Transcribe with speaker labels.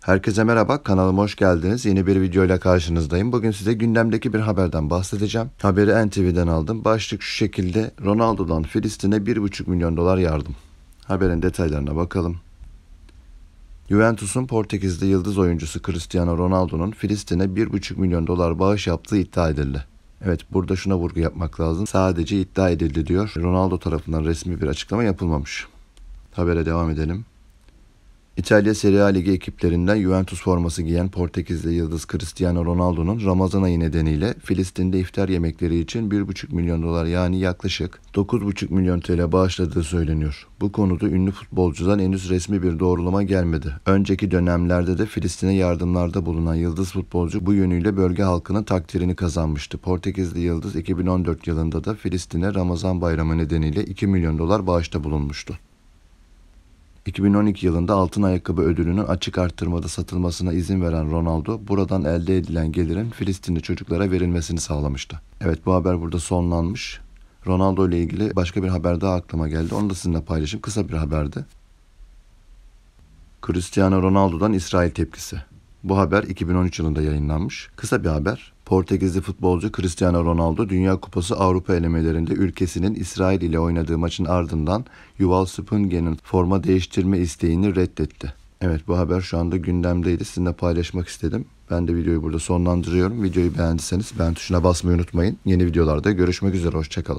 Speaker 1: Herkese merhaba, kanalıma hoş geldiniz. Yeni bir videoyla karşınızdayım. Bugün size gündemdeki bir haberden bahsedeceğim. Haberi NTV'den aldım. Başlık şu şekilde, Ronaldo'dan Filistin'e 1,5 milyon dolar yardım. Haberin detaylarına bakalım. Juventus'un Portekizli yıldız oyuncusu Cristiano Ronaldo'nun Filistin'e 1,5 milyon dolar bağış yaptığı iddia edildi. Evet burada şuna vurgu yapmak lazım. Sadece iddia edildi diyor. Ronaldo tarafından resmi bir açıklama yapılmamış. Habere devam edelim. İtalya Serie A Ligi ekiplerinden Juventus forması giyen Portekizli yıldız Cristiano Ronaldo'nun Ramazan ayı nedeniyle Filistin'de iftar yemekleri için 1,5 milyon dolar yani yaklaşık 9,5 milyon TL bağışladığı söyleniyor. Bu konuda ünlü futbolcudan henüz resmi bir doğrulama gelmedi. Önceki dönemlerde de Filistin'e yardımlarda bulunan yıldız futbolcu bu yönüyle bölge halkının takdirini kazanmıştı. Portekizli yıldız 2014 yılında da Filistin'e Ramazan bayramı nedeniyle 2 milyon dolar bağışta bulunmuştu. 2012 yılında altın ayakkabı ödülünün açık arttırmada satılmasına izin veren Ronaldo buradan elde edilen gelirin Filistinli çocuklara verilmesini sağlamıştı. Evet bu haber burada sonlanmış. Ronaldo ile ilgili başka bir haber daha aklıma geldi. Onu da sizinle paylaşayım. Kısa bir haberdi. Cristiano Ronaldo'dan İsrail tepkisi. Bu haber 2013 yılında yayınlanmış. Kısa bir haber Portekizli futbolcu Cristiano Ronaldo Dünya Kupası Avrupa elemelerinde ülkesinin İsrail ile oynadığı maçın ardından Yuval Spingen'in forma değiştirme isteğini reddetti. Evet bu haber şu anda gündemdeydi. Sizinle paylaşmak istedim. Ben de videoyu burada sonlandırıyorum. Videoyu beğendiyseniz beğen tuşuna basmayı unutmayın. Yeni videolarda görüşmek üzere. Hoşçakalın.